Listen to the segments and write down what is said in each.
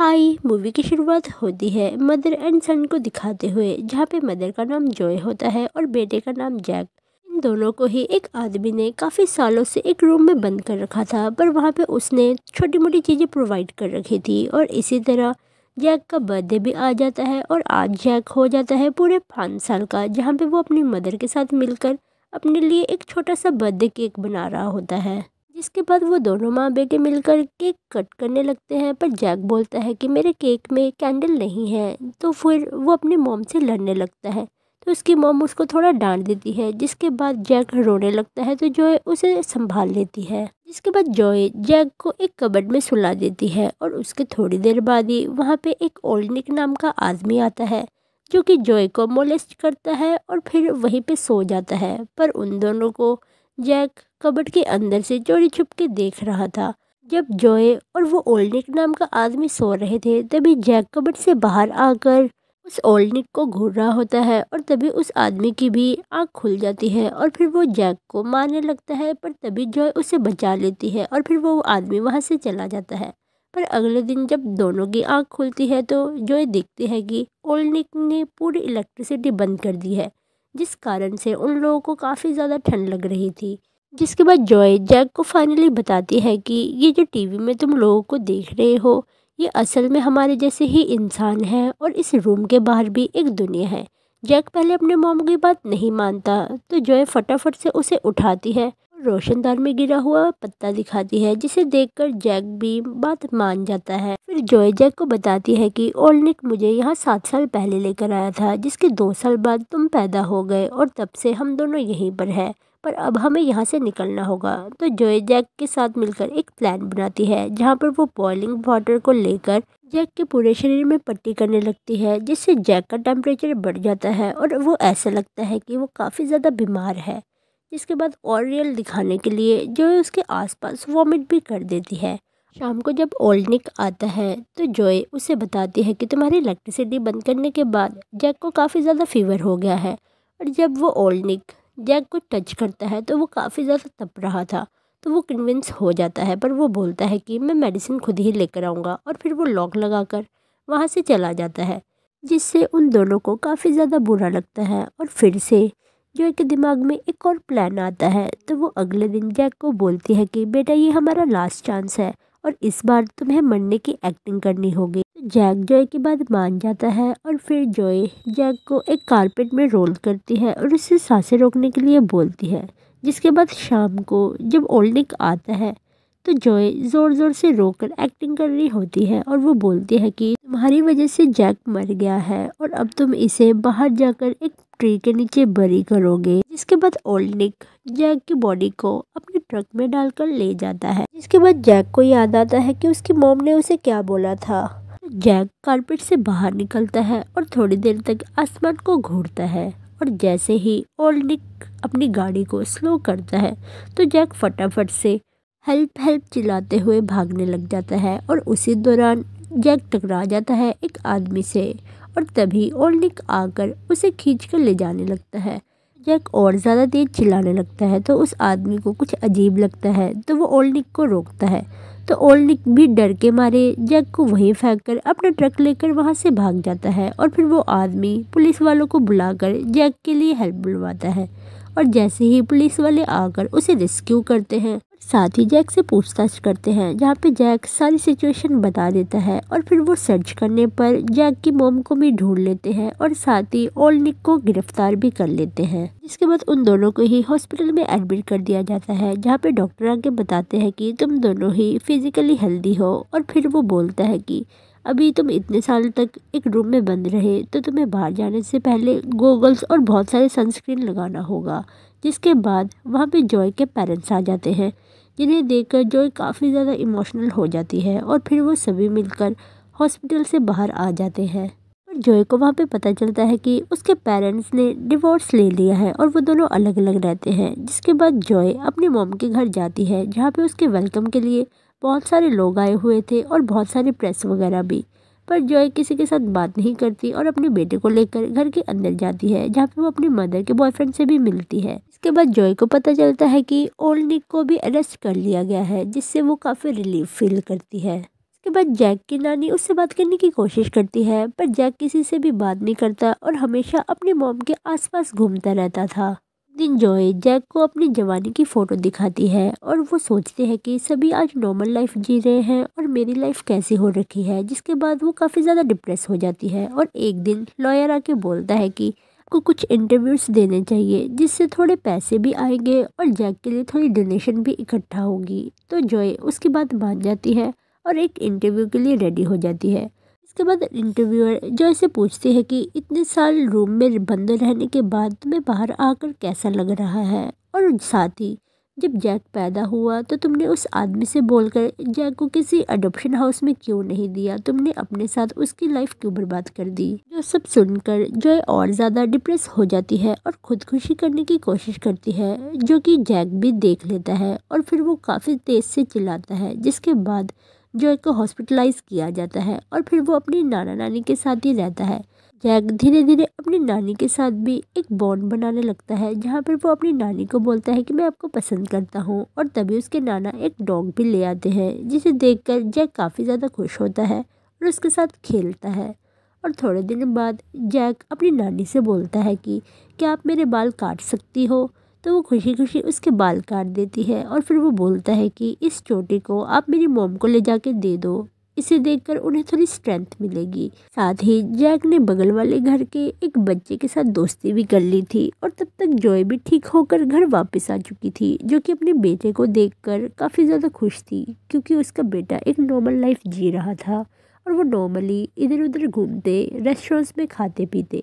high movie की शुरुआत होती है मदर एंड सन को दिखाते हुए जहाँ पे मदर का नाम जॉय होता है और बेटे का नाम जैक इन दोनों को ही एक आदमी ने काफ़ी सालों से एक रूम में बंद कर रखा था पर वहाँ पे उसने छोटी मोटी चीज़ें प्रोवाइड कर रखी थी और इसी तरह जैक का बर्थडे भी आ जाता है और आज जैक हो जाता है पूरे पाँच साल का जहाँ पर वो अपनी मदर के साथ मिलकर अपने लिए एक छोटा सा बर्थडे केक बना रहा होता है इसके बाद वो दोनों माँ बेटे मिलकर केक कट करने लगते हैं पर जैक बोलता है कि मेरे केक में कैंडल नहीं है तो फिर वो अपने मोम से लड़ने लगता है तो उसकी मोम उसको थोड़ा डांट देती है जिसके बाद जैक रोने लगता है तो जॉय उसे संभाल लेती है जिसके बाद जॉय जैक को एक कबड में सुला देती है और उसके थोड़ी देर बाद ही वहाँ पे एक ओल्डनिक नाम का आदमी आता है जो कि जॉय को मोलेस्ट करता है और फिर वहीं पे सो जाता है पर उन दोनों को जैक कबट के अंदर से चोरी छुप के देख रहा था जब जोए और वो ओल्डनिक नाम का आदमी सो रहे थे तभी जैक कबट से बाहर आकर उस ओल्डनिक को घूर रहा होता है और तभी उस आदमी की भी आंख खुल जाती है और फिर वो जैक को मारने लगता है पर तभी जोए उसे बचा लेती है और फिर वो आदमी वहाँ से चला जाता है पर अगले दिन जब दोनों की आँख खुलती है तो जोए देखती है कि ओल्डनिक ने पूरी इलेक्ट्रिसिटी बंद कर दी है जिस कारण से उन लोगों को काफ़ी ज़्यादा ठंड लग रही थी जिसके बाद जॉय जैक को फाइनली बताती है कि ये जो टीवी में तुम लोगों को देख रहे हो ये असल में हमारे जैसे ही इंसान है और इस रूम के बाहर भी एक दुनिया है जैक पहले अपने मोम की बात नहीं मानता तो जॉय फटाफट से उसे उठाती है रोशनदान में गिरा हुआ पत्ता दिखाती है जिसे देखकर जैक भी बात मान जाता है फिर जॉय जैक को बताती है कि ओल्निक मुझे यहाँ सात साल पहले लेकर आया था जिसके दो साल बाद तुम पैदा हो गए और तब से हम दोनों यहीं पर है पर अब हमें यहाँ से निकलना होगा तो जोए जैक के साथ मिलकर एक प्लान बनाती है जहाँ पर वो बॉइलिंग वाटर को लेकर जैक के पूरे शरीर में पट्टी करने लगती है जिससे जैक का टेम्परेचर बढ़ जाता है और वो ऐसा लगता है कि वो काफ़ी ज़्यादा बीमार है जिसके बाद ऑरियल दिखाने के लिए जो उसके आसपास वॉमिट भी कर देती है शाम को जब ओल्डनिक आता है तो जोए उसे बताती है कि तुम्हारी इलेक्ट्रिसिटी बंद करने के बाद जैक को काफ़ी ज़्यादा फीवर हो गया है और जब वो ओल्डनिक जैक को टच करता है तो वो काफ़ी ज़्यादा तप रहा था तो वो कन्विंस हो जाता है पर वो बोलता है कि मैं मेडिसिन खुद ही लेकर आऊँगा और फिर वो लॉक लगा कर वहाँ से चला जाता है जिससे उन दोनों को काफ़ी ज़्यादा बुरा लगता है और फिर से जॉय के दिमाग में एक और प्लान आता है तो वो अगले दिन जैक को बोलती है कि बेटा ये हमारा लास्ट चांस है और इस बार तो तुम्हें मरने की एक्टिंग करनी होगी जैक जॉय के बाद मान जाता है और फिर जॉय जैक को एक कारपेट में रोल करती है और उसे सांसें रोकने के लिए बोलती है जिसके बाद शाम को जब ओल्डिक आता है तो जॉय ज़ोर ज़ोर से रोकर एक्टिंग कर रही होती है और वो बोलती है कि तुम्हारी वजह से जैक मर गया है और अब तुम इसे बाहर जाकर एक ट्री के नीचे बरी करोगे जिसके बाद ओल्डनिक जैक की बॉडी को अपने ट्रक में डालकर ले जाता है जिसके बाद जैक को याद आता है कि उसकी मोम ने उसे क्या बोला था जैक कारपेट से बाहर निकलता है और थोड़ी देर तक आसमान को घूरता है और जैसे ही ओल्डनिक अपनी गाड़ी को स्लो करता है तो जैक फटाफट से हेल्प हेल्प चिल्लाते हुए भागने लग जाता है और उसी दौरान जैक टकरा जाता है एक आदमी से और तभी ओल्डिक आकर उसे खींच कर ले जाने लगता है जैक और ज़्यादा तेज़ चिल्लाने लगता है तो उस आदमी को कुछ अजीब लगता है तो वो ओल्डिक को रोकता है तो ओल्डिक भी डर के मारे जैक को वहीं फेंक कर अपना ट्रक लेकर वहाँ से भाग जाता है और फिर वो आदमी पुलिस वालों को बुलाकर जैक के लिए हेल्प बुलवाता है और जैसे ही पुलिस वाले आकर उसे रेस्क्यू करते हैं साथ ही जैक से पूछताछ करते हैं जहाँ पे जैक सारी सिचुएशन बता देता है और फिर वो सर्च करने पर जैक की मोम को भी ढूंढ लेते हैं और साथ ही ओल्निक को गिरफ्तार भी कर लेते हैं जिसके बाद उन दोनों को ही हॉस्पिटल में एडमिट कर दिया जाता है जहाँ पे डॉक्टर आके बताते हैं कि तुम दोनों ही फिजिकली हेल्दी हो और फिर वो बोलता है कि अभी तुम इतने साल तक एक रूम में बंद रहे तो तुम्हें बाहर जाने से पहले गोगल्स और बहुत सारे सनस्क्रीन लगाना होगा जिसके बाद वहाँ पे जॉय के पेरेंट्स आ जाते हैं जिन्हें देखकर जॉय काफ़ी ज़्यादा इमोशनल हो जाती है और फिर वो सभी मिलकर हॉस्पिटल से बाहर आ जाते हैं और जॉय को वहाँ पर पता चलता है कि उसके पेरेंट्स ने डिवोर्स ले लिया है और वो दोनों अलग अलग रहते हैं जिसके बाद जॉय अपने मोम के घर जाती है जहाँ पर उसके वेलकम के लिए बहुत सारे लोग आए हुए थे और बहुत सारे प्रेस वगैरह भी पर जॉय किसी के साथ बात नहीं करती और अपने बेटे को लेकर घर के अंदर जाती है जहाँ पे वो अपनी मदर के बॉयफ्रेंड से भी मिलती है इसके बाद जॉय को पता चलता है कि ओल्ड निक को भी अरेस्ट कर लिया गया है जिससे वो काफ़ी रिलीफ फील करती है इसके बाद जैक की नानी उससे बात करने की कोशिश करती है पर जैक किसी से भी बात नहीं करता और हमेशा अपनी मॉम के आसपास घूमता रहता था दिन जॉय जैक को अपनी जवानी की फ़ोटो दिखाती है और वो सोचते हैं कि सभी आज नॉर्मल लाइफ जी रहे हैं और मेरी लाइफ कैसी हो रखी है जिसके बाद वो काफ़ी ज़्यादा डिप्रेस हो जाती है और एक दिन लॉयर आके बोलता है कि को कुछ इंटरव्यूज़ देने चाहिए जिससे थोड़े पैसे भी आएंगे और जैक के लिए थोड़ी डोनेशन भी इकट्ठा होगी तो जॉय उसकी बात मान जाती है और एक इंटरव्यू के लिए रेडी हो जाती है उसके बाद इंटरव्यूअर जो ऐसे पूछते हैं कि इतने साल रूम में बंद रहने के बाद तुम्हें बाहर आकर कैसा लग रहा है और साथ ही जब जैक पैदा हुआ तो तुमने उस आदमी से बोलकर जैक को किसी अडोप्शन हाउस में क्यों नहीं दिया तुमने अपने साथ उसकी लाइफ क्यों बर्बाद कर दी जो सब सुनकर जॉय और ज़्यादा डिप्रेस हो जाती है और खुदकुशी करने की कोशिश करती है जो कि जैक भी देख लेता है और फिर वो काफ़ी तेज़ से चिल्लाता है जिसके बाद जॉय को हॉस्पिटलाइज किया जाता है और फिर वो अपनी नाना नानी के साथ ही रहता है जैक धीरे धीरे अपनी नानी के साथ भी एक बॉन्ड बनाने लगता है जहाँ पर वो अपनी नानी को बोलता है कि मैं आपको पसंद करता हूँ और तभी उसके नाना एक डॉग भी ले आते हैं जिसे देखकर जैक काफ़ी ज़्यादा खुश होता है और उसके साथ खेलता है और थोड़े दिन बाद जैक अपनी नानी से बोलता है कि क्या आप मेरे बाल काट सकती हो तो वो खुशी खुशी उसके बाल काट देती है और फिर वो बोलता है कि इस चोटी को आप मेरी मोम को ले जाके दे दो इसे देखकर उन्हें थोड़ी स्ट्रेंथ मिलेगी साथ ही जैक ने बगल वाले घर के एक बच्चे के साथ दोस्ती भी कर ली थी और तब तक जॉय भी ठीक होकर घर वापस आ चुकी थी जो कि अपने बेटे को देखकर काफ़ी ज़्यादा खुश थी क्योंकि उसका बेटा एक नॉर्मल लाइफ जी रहा था और वो नॉर्मली इधर उधर घूमते रेस्टोरेंट्स में खाते पीते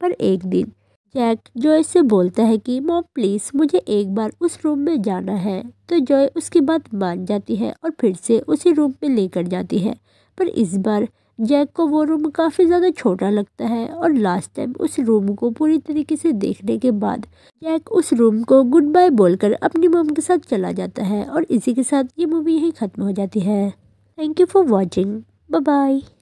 पर एक दिन जैक जॉय से बोलता है कि मॉम प्लीज़ मुझे एक बार उस रूम में जाना है तो जॉय उसकी बात मान जाती है और फिर से उसी रूम में लेकर जाती है पर इस बार जैक को वो रूम काफ़ी ज़्यादा छोटा लगता है और लास्ट टाइम उस रूम को पूरी तरीके से देखने के बाद जैक उस रूम को गुड बाय बोलकर अपनी मोम के साथ चला जाता है और इसी के साथ ये मूवी यहीं ख़त्म हो जाती है thank you for watching bye